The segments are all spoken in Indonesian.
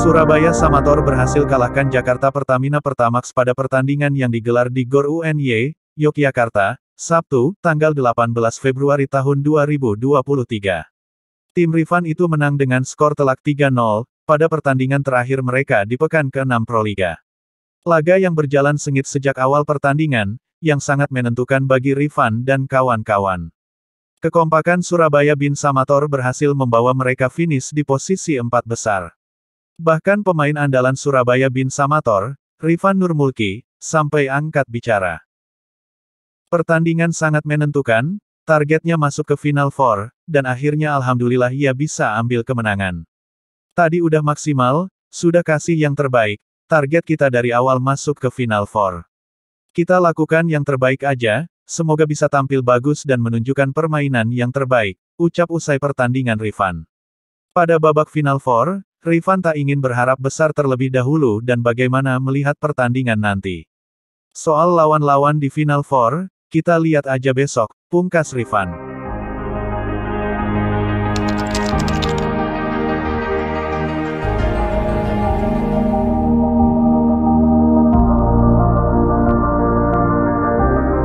Surabaya Samator berhasil kalahkan Jakarta Pertamina Pertamax pada pertandingan yang digelar di GOR UNY, Yogyakarta, Sabtu, tanggal 18 Februari tahun 2023. Tim Rifan itu menang dengan skor telak 3-0, pada pertandingan terakhir mereka di pekan ke-6 Proliga. Laga yang berjalan sengit sejak awal pertandingan, yang sangat menentukan bagi Rifan dan kawan-kawan. Kekompakan Surabaya Bin Samator berhasil membawa mereka finish di posisi empat besar. Bahkan pemain andalan Surabaya Bin Samator, Rifan Nurmulki, sampai angkat bicara. Pertandingan sangat menentukan, targetnya masuk ke Final Four, dan akhirnya Alhamdulillah ia bisa ambil kemenangan. Tadi udah maksimal, sudah kasih yang terbaik, target kita dari awal masuk ke Final Four. Kita lakukan yang terbaik aja, semoga bisa tampil bagus dan menunjukkan permainan yang terbaik, ucap usai pertandingan Rifan. Pada babak Final Four, Rifan tak ingin berharap besar terlebih dahulu dan bagaimana melihat pertandingan nanti. Soal lawan-lawan di Final Four, kita lihat aja besok, pungkas Rifan.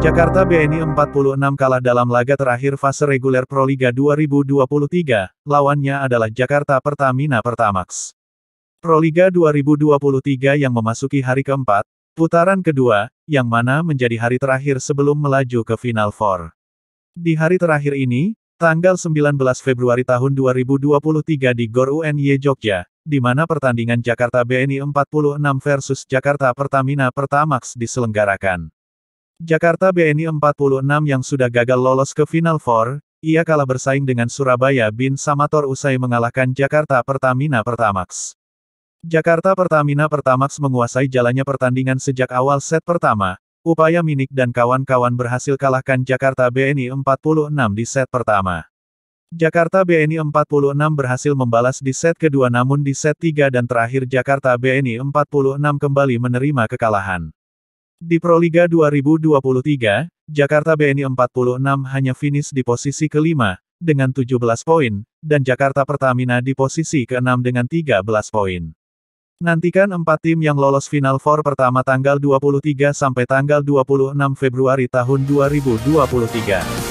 Jakarta BNI 46 kalah dalam laga terakhir fase reguler Proliga 2023, lawannya adalah Jakarta Pertamina Pertamax. Proliga 2023 yang memasuki hari keempat, putaran kedua, yang mana menjadi hari terakhir sebelum melaju ke Final Four. Di hari terakhir ini, tanggal 19 Februari tahun 2023 di GOR UNY Jogja, di mana pertandingan Jakarta BNI 46 versus Jakarta Pertamina Pertamax diselenggarakan. Jakarta BNI 46 yang sudah gagal lolos ke Final Four, ia kalah bersaing dengan Surabaya Bin Samator usai mengalahkan Jakarta Pertamina Pertamax. Jakarta Pertamina Pertamax menguasai jalannya pertandingan sejak awal set pertama, upaya Minik dan kawan-kawan berhasil kalahkan Jakarta BNI 46 di set pertama. Jakarta BNI 46 berhasil membalas di set kedua namun di set tiga dan terakhir Jakarta BNI 46 kembali menerima kekalahan. Di Proliga 2023, Jakarta BNI 46 hanya finish di posisi kelima, dengan 17 poin, dan Jakarta Pertamina di posisi keenam dengan 13 poin. Nantikan empat tim yang lolos Final Four pertama tanggal 23 sampai tanggal 26 Februari tahun 2023.